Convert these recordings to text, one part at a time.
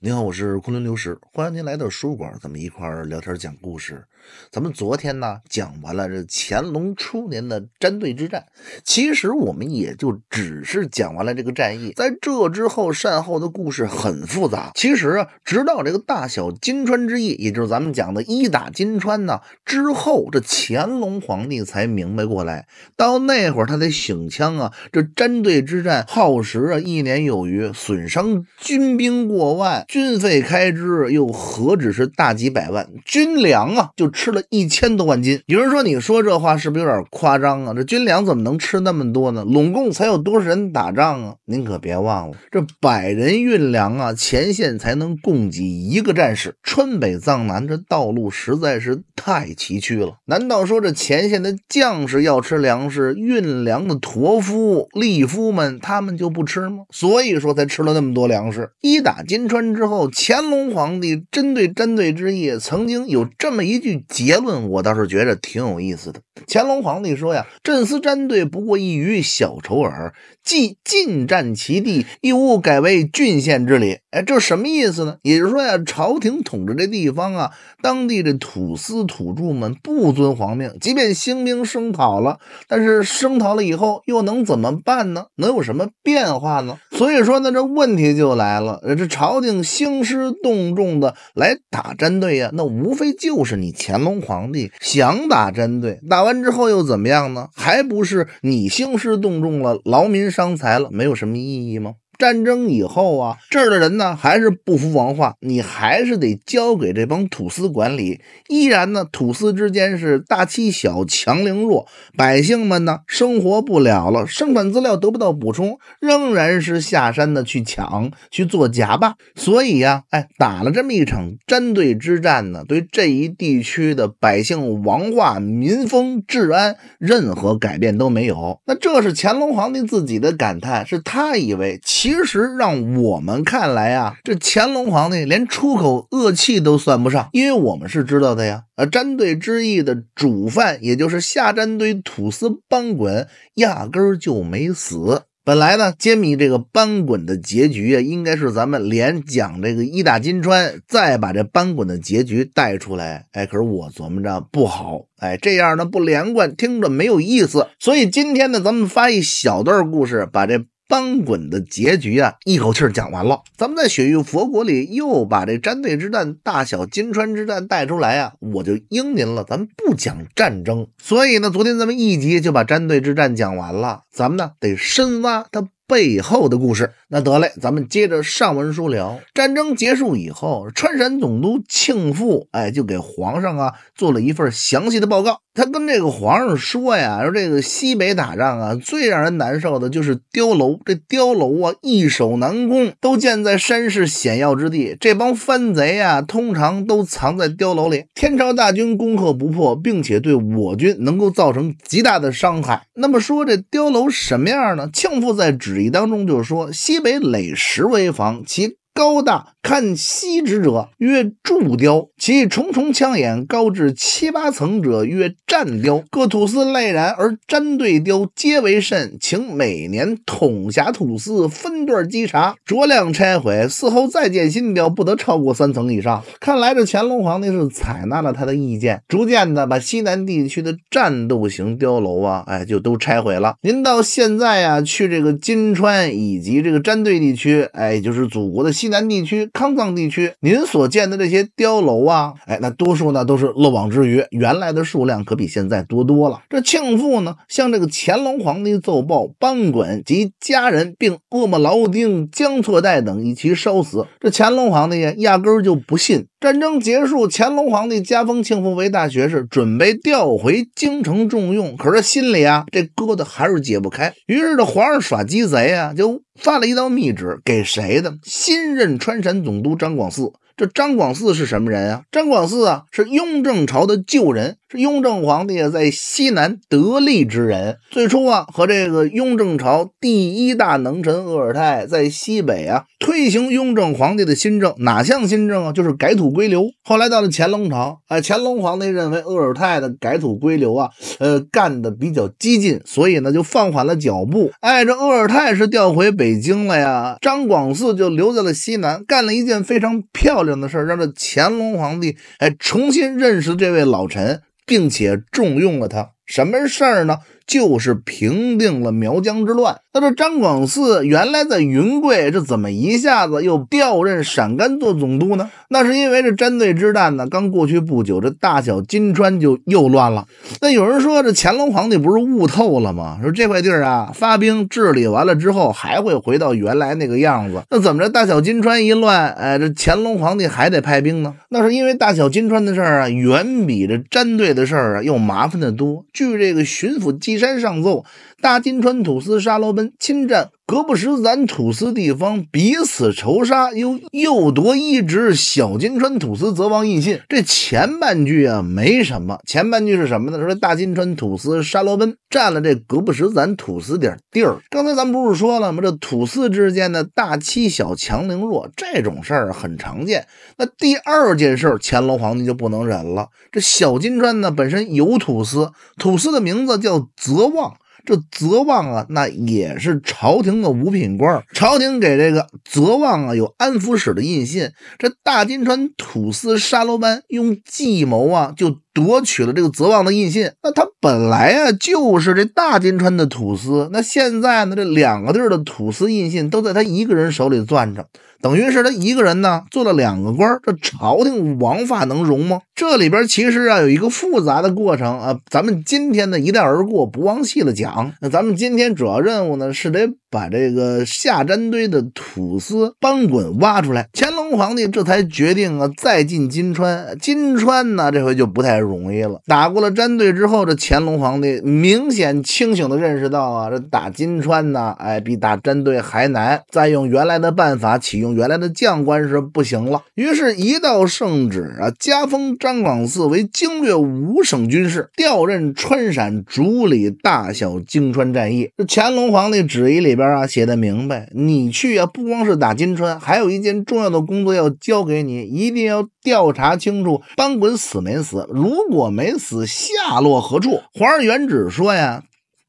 您好，我是昆仑刘石，欢迎您来到书馆，咱们一块儿聊天讲故事。咱们昨天呢讲完了这乾隆初年的战队之战，其实我们也就只是讲完了这个战役。在这之后善后的故事很复杂。其实啊，直到这个大小金川之役，也就是咱们讲的一打金川呢之后，这乾隆皇帝才明白过来。到那会儿，他才醒枪啊。这战队之战耗时啊一年有余，损伤军兵过万。军费开支又何止是大几百万？军粮啊，就吃了一千多万斤。有人说，你说这话是不是有点夸张啊？这军粮怎么能吃那么多呢？拢共才有多少人打仗啊？您可别忘了，这百人运粮啊，前线才能供给一个战士。川北、藏南这道路实在是。太崎岖了，难道说这前线的将士要吃粮食，运粮的驼夫、力夫们他们就不吃吗？所以说才吃了那么多粮食。一打金川之后，乾隆皇帝针对针对之意，曾经有这么一句结论，我倒是觉得挺有意思的。乾隆皇帝说呀：“朕司战队不过一隅小丑耳，既尽占其地，亦勿改为郡县之理。”哎，这什么意思呢？也就是说呀，朝廷统治这地方啊，当地的土司。土著们不尊皇命，即便兴兵声讨了，但是声讨了以后又能怎么办呢？能有什么变化呢？所以说呢，这问题就来了。这朝廷兴师动众的来打针对呀，那无非就是你乾隆皇帝想打针对，打完之后又怎么样呢？还不是你兴师动众了，劳民伤财了，没有什么意义吗？战争以后啊，这儿的人呢还是不服王化，你还是得交给这帮土司管理。依然呢，土司之间是大欺小、强凌弱，百姓们呢生活不了了，生产资料得不到补充，仍然是下山的去抢、去做假霸。所以呀，哎，打了这么一场针对之战呢，对这一地区的百姓、王化、民风、治安任何改变都没有。那这是乾隆皇帝自己的感叹，是他以为清。其实让我们看来啊，这乾隆皇帝连出口恶气都算不上，因为我们是知道的呀。啊，毡队之役的主犯，也就是下战堆土司班滚，压根儿就没死。本来呢，揭秘这个班滚的结局啊，应该是咱们连讲这个一大金川，再把这班滚的结局带出来。哎，可是我琢磨着不好，哎，这样呢不连贯，听着没有意思。所以今天呢，咱们发一小段故事，把这。翻滚的结局啊，一口气讲完了。咱们在雪域佛国里又把这战队之战、大小金川之战带出来啊，我就应您了。咱们不讲战争，所以呢，昨天咱们一集就把战队之战讲完了。咱们呢得深挖它。背后的故事，那得嘞，咱们接着上文书聊。战争结束以后，川陕总督庆父哎，就给皇上啊做了一份详细的报告。他跟这个皇上说呀，说这个西北打仗啊，最让人难受的就是碉楼。这碉楼啊，易守难攻，都建在山势险要之地。这帮藩贼啊，通常都藏在碉楼里，天朝大军攻克不破，并且对我军能够造成极大的伤害。那么说这碉楼什么样呢？庆父在纸。礼当中就说，西北垒石为房，其高大。看西之者曰柱雕，其重重枪眼高至七八层者曰战雕。各土司赖然而詹对雕皆为甚，请每年统辖土司分段稽查，酌量拆毁。此后再建新雕不得超过三层以上。看来这乾隆皇帝是采纳了他的意见，逐渐的把西南地区的战斗型碉楼啊，哎，就都拆毁了。您到现在啊，去这个金川以及这个詹对地区，哎，就是祖国的西南地区。康藏地区，您所见的这些碉楼啊，哎，那多数呢都是漏网之鱼，原来的数量可比现在多多了。这庆父呢，向这个乾隆皇帝奏报班衮及家人，并恶魔劳丁江错代等一起烧死。这乾隆皇帝压根儿就不信。战争结束，乾隆皇帝加封庆父为大学士，准备调回京城重用，可是心里啊这疙瘩还是解不开。于是这皇上耍鸡贼啊，就发了一道密旨给谁的？新任川陕。总督张广嗣。这张广嗣是什么人啊？张广嗣啊，是雍正朝的旧人。是雍正皇帝在西南得力之人。最初啊，和这个雍正朝第一大能臣鄂尔泰在西北啊推行雍正皇帝的新政，哪项新政啊？就是改土归流。后来到了乾隆朝，哎，乾隆皇帝认为鄂尔泰的改土归流啊，呃，干的比较激进，所以呢就放缓了脚步。哎，这鄂尔泰是调回北京了呀，张广嗣就留在了西南，干了一件非常漂亮的事儿，让这乾隆皇帝哎重新认识这位老臣。并且重用了他，什么事儿呢？就是平定了苗疆之乱，那这张广嗣原来在云贵，这怎么一下子又调任陕甘做总督呢？那是因为这针队之战呢，刚过去不久，这大小金川就又乱了。那有人说这乾隆皇帝不是悟透了吗？说这块地儿啊，发兵治理完了之后，还会回到原来那个样子。那怎么着？大小金川一乱，哎，这乾隆皇帝还得派兵呢？那是因为大小金川的事儿啊，远比这针队的事儿啊，又麻烦的多。据这个巡抚记。山上奏，大金川土司沙罗奔侵占。格布什咱土司地方彼此仇杀，又又夺一职。小金川土司泽旺印信。这前半句啊，没什么。前半句是什么呢？说大金川土司沙罗奔占了这格布什咱土司点地儿。刚才咱们不是说了吗？这土司之间的大欺小、强凌弱这种事儿很常见。那第二件事，乾隆皇帝就不能忍了。这小金川呢，本身有土司，土司的名字叫泽旺。这泽望啊，那也是朝廷的五品官，朝廷给这个泽望啊有安抚使的印信，这大金川土司沙罗班用计谋啊，就。夺取了这个泽旺的印信，那他本来啊就是这大金川的土司，那现在呢这两个地儿的土司印信都在他一个人手里攥着，等于是他一个人呢做了两个官这朝廷王法能容吗？这里边其实啊有一个复杂的过程啊，咱们今天呢一带而过，不往细了讲。那咱们今天主要任务呢是得把这个下毡堆的土司帮滚挖出来，乾隆皇帝这才决定啊再进金川，金川呢这回就不太。容易了，打过了詹队之后，这乾隆皇帝明显清醒的认识到啊，这打金川呢，哎，比打战队还难。再用原来的办法，启用原来的将官是不行了。于是，一道圣旨啊，加封张广嗣为经略五省军师，调任川陕主理大小金川战役。这乾隆皇帝旨意里边啊，写的明白，你去啊，不光是打金川，还有一件重要的工作要交给你，一定要调查清楚班滚死没死。如如果没死，下落何处？皇上原旨说呀，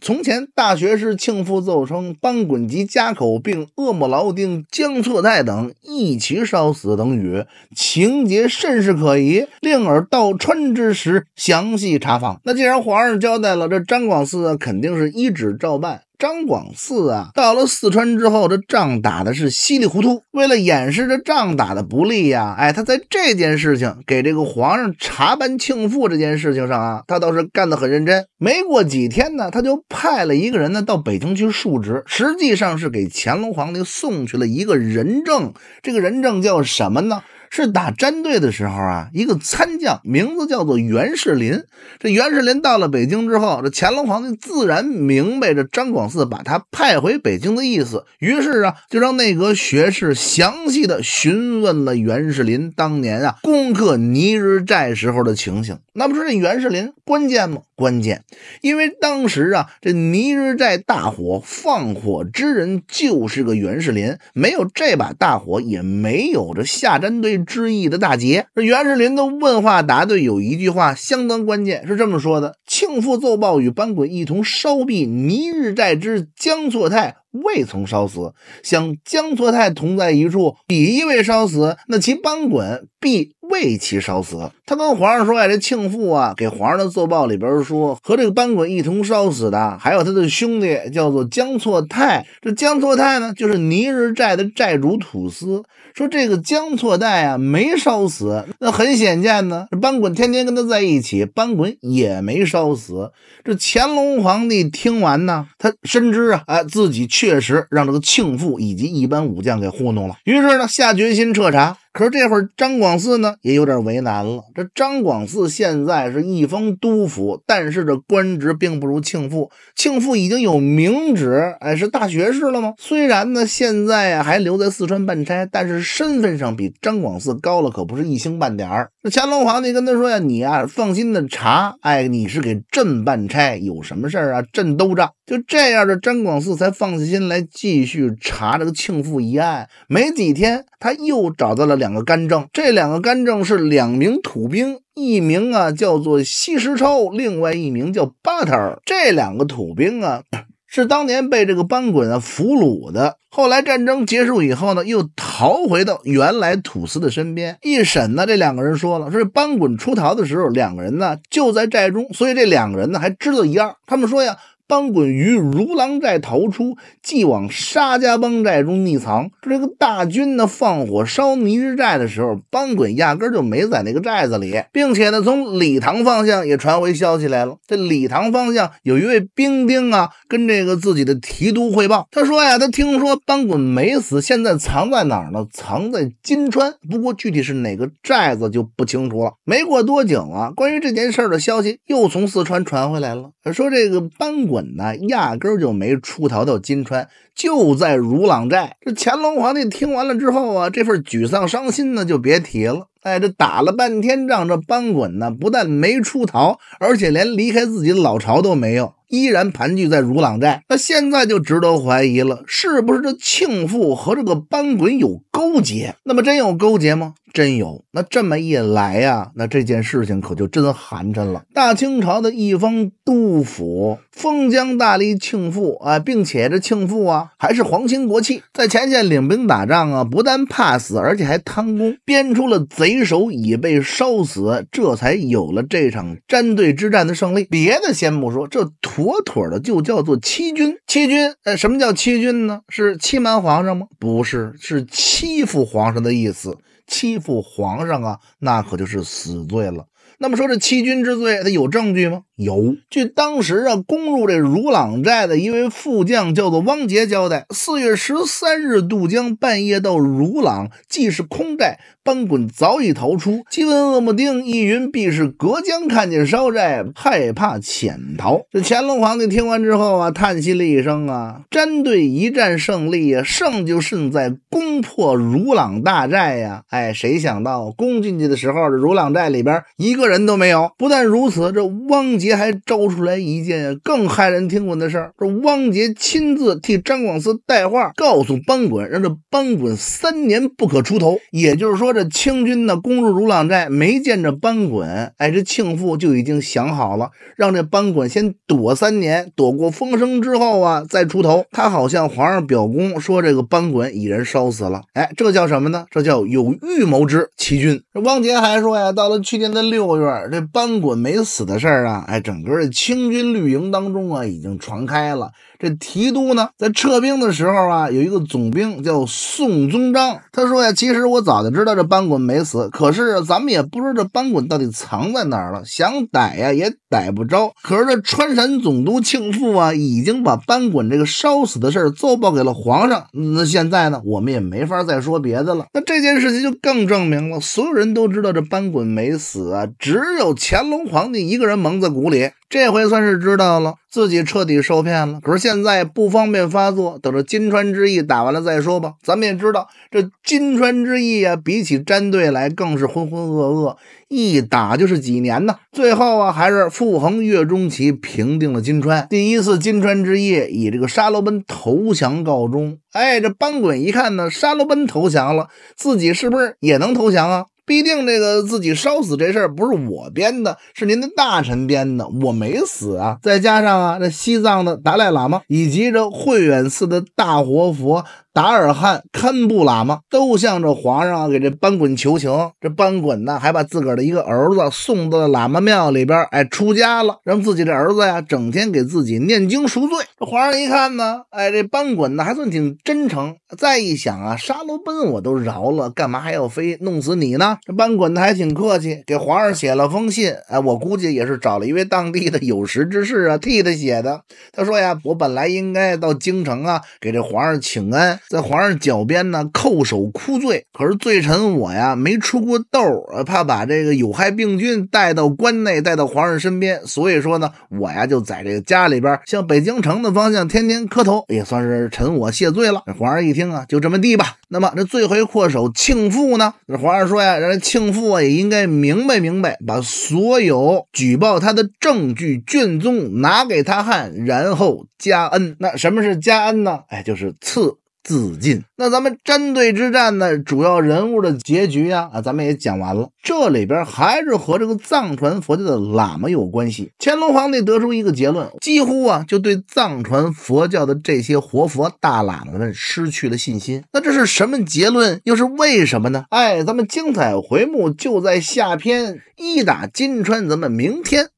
从前大学士庆父奏称，班滚及家口并恶魔劳丁江策泰等一齐烧死等语，情节甚是可疑，令尔到川之时详细查访。那既然皇上交代了，这张广嗣肯定是一纸照办。张广嗣啊，到了四川之后，这仗打的是稀里糊涂。为了掩饰这仗打的不利呀，哎，他在这件事情给这个皇上查办庆赋这件事情上啊，他倒是干得很认真。没过几天呢，他就派了一个人呢到北京去述职，实际上是给乾隆皇帝送去了一个人证。这个人证叫什么呢？是打战队的时候啊，一个参将名字叫做袁世林。这袁世林到了北京之后，这乾隆皇帝自然明白这张广嗣把他派回北京的意思，于是啊，就让内阁学士详细的询问了袁世林当年啊攻克尼日寨时候的情形。那不是这袁世林关键吗？关键，因为当时啊这尼日寨大火放火之人就是个袁世林，没有这把大火，也没有这下战队。之意的大捷，这袁世林的问话答对有一句话相当关键，是这么说的：“庆父奏报与班衮一同烧毙尼日寨之江错泰。”未曾烧死，想江错泰同在一处，彼亦未烧死，那其班滚必为其烧死。他跟皇上说：“呀，这庆父啊，给皇上的奏报里边说，和这个班滚一同烧死的，还有他的兄弟，叫做江错泰。这江错泰呢，就是尼日寨的寨主土司。说这个江错泰啊，没烧死，那很显见呢。班滚天天跟他在一起，班滚也没烧死。这乾隆皇帝听完呢，他深知啊，哎，自己去。”确实让这个庆父以及一般武将给糊弄了，于是呢，下决心彻查。可是这会儿张广四呢也有点为难了。这张广四现在是一封督府，但是这官职并不如庆父。庆父已经有名职，哎，是大学士了吗？虽然呢，现在呀还留在四川办差，但是身份上比张广四高了，可不是一星半点儿。那乾隆皇帝跟他说呀：“你啊，放心的查，哎，你是给朕办差，有什么事儿啊，朕兜着。”就这样，这张广四才放下心来，继续查这个庆父一案。没几天，他又找到了。两个干政，这两个干政是两名土兵，一名啊叫做西石超，另外一名叫巴特尔。这两个土兵啊，是当年被这个班滚啊俘虏的，后来战争结束以后呢，又逃回到原来土司的身边。一审呢，这两个人说了，说班滚出逃的时候，两个人呢就在寨中，所以这两个人呢还知道一二。他们说呀。邦滚于如狼寨逃出，即往沙家浜寨中匿藏。这个大军呢放火烧弥日寨的时候，邦滚压根就没在那个寨子里，并且呢从礼堂方向也传回消息来了。这礼堂方向有一位兵丁啊，跟这个自己的提督汇报，他说呀，他听说邦滚没死，现在藏在哪儿呢？藏在金川，不过具体是哪个寨子就不清楚了。没过多久啊，关于这件事儿的消息又从四川传回来了，说这个邦滚。呢，压根儿就没出逃到金川，就在如朗寨。这乾隆皇帝听完了之后啊，这份沮丧伤心呢，就别提了。哎，这打了半天仗，这班滚呢，不但没出逃，而且连离开自己的老巢都没有。依然盘踞在汝朗寨，那现在就值得怀疑了，是不是这庆父和这个班鬼有勾结？那么真有勾结吗？真有。那这么一来呀，那这件事情可就真寒碜了。大清朝的一方督府，封疆大吏庆父啊，并且这庆父啊还是皇亲国戚，在前线领兵打仗啊，不但怕死，而且还贪功，编出了贼首已被烧死，这才有了这场战队之战的胜利。别的先不说，这土。妥妥的就叫做欺君，欺君。哎，什么叫欺君呢？是欺瞒皇上吗？不是，是欺负皇上的意思。欺负皇上啊，那可就是死罪了。那么说这欺君之罪，他有证据吗？有。据当时啊，攻入这汝朗寨的一位副将叫做汪杰交代，四月十三日渡江，半夜到汝朗，既是空寨，班滚早已逃出。即闻鄂木丁，一云必是隔江看见烧寨，害怕潜逃。这乾隆皇帝听完之后啊，叹息了一声啊，詹队一战胜利啊，胜就胜在攻破汝朗大寨呀。哎，谁想到攻进去的时候，这汝朗寨里边一个。人都没有。不但如此，这汪杰还招出来一件更骇人听闻的事儿。这汪杰亲自替张广思带话，告诉班滚，让这班滚三年不可出头。也就是说，这清军呢攻入如朗寨，没见着班滚。哎，这庆父就已经想好了，让这班滚先躲三年，躲过风声之后啊再出头。他好像皇上表功，说这个班滚已然烧死了。哎，这叫什么呢？这叫有预谋之欺君。这汪杰还说呀，到了去年的六。后院这班滚没死的事儿啊，哎，整个这清军绿营当中啊，已经传开了。这提督呢，在撤兵的时候啊，有一个总兵叫宋宗章，他说呀，其实我早就知道这班滚没死，可是咱们也不知道这班滚到底藏在哪儿了，想逮呀也逮不着。可是这川陕总督庆父啊，已经把班滚这个烧死的事儿奏报给了皇上。那现在呢，我们也没法再说别的了。那这件事情就更证明了，所有人都知道这班滚没死啊。只有乾隆皇帝一个人蒙在鼓里，这回算是知道了自己彻底受骗了。可是现在不方便发作，等着金川之役打完了再说吧。咱们也知道，这金川之役啊，比起战队来，更是浑浑噩噩，一打就是几年呢。最后啊，还是傅恒、岳钟琪平定了金川。第一次金川之役以这个沙罗奔投降告终。哎，这班滚一看呢，沙罗奔投降了，自己是不是也能投降啊？一定这个自己烧死这事儿不是我编的，是您的大臣编的。我没死啊！再加上啊，这西藏的达赖喇嘛以及这慧远寺的大活佛。达尔汉、堪布喇嘛都向着皇上给这班滚求情。这班滚呢，还把自个儿的一个儿子送到喇嘛庙里边，哎，出家了，让自己的儿子呀，整天给自己念经赎罪。这皇上一看呢，哎，这班滚呢还算挺真诚。再一想啊，沙罗奔我都饶了，干嘛还要非弄死你呢？这班滚呢还挺客气，给皇上写了封信。哎，我估计也是找了一位当地的有识之士啊，替他写的。他说呀，我本来应该到京城啊，给这皇上请安。在皇上脚边呢，叩首哭罪。可是罪臣我呀，没出过痘儿，怕把这个有害病菌带到关内，带到皇上身边。所以说呢，我呀就在这个家里边，向北京城的方向天天磕头，也算是臣我谢罪了。皇上一听啊，就这么地吧。那么这罪魁祸首庆父呢，这皇上说呀，让庆父啊也应该明白明白，把所有举报他的证据卷宗拿给他看，然后加恩。那什么是加恩呢？哎，就是赐。自尽。那咱们针队之战呢，主要人物的结局呀，啊，咱们也讲完了。这里边还是和这个藏传佛教的喇嘛有关系。乾隆皇帝得出一个结论，几乎啊，就对藏传佛教的这些活佛大喇嘛们失去了信心。那这是什么结论？又是为什么呢？哎，咱们精彩回目就在下篇一打金川，咱们明天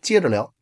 接着聊。